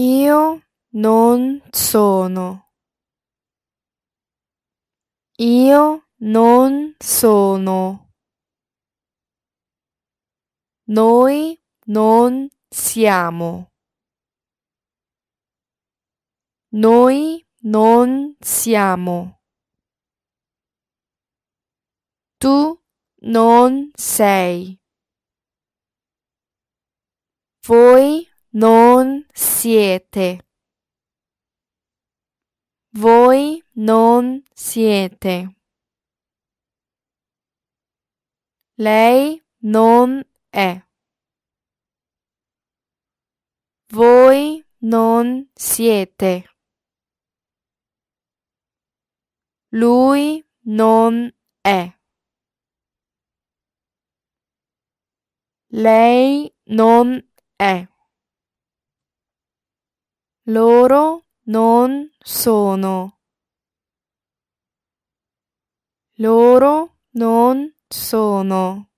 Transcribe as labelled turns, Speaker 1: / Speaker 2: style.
Speaker 1: Io non sono. Io non sono. Noi non siamo. Noi non siamo. Tu non sei. Voi non siete. Voi non siete. Lei non è. Voi non siete. Lui non è. Lei non è. Loro non sono. Loro non sono.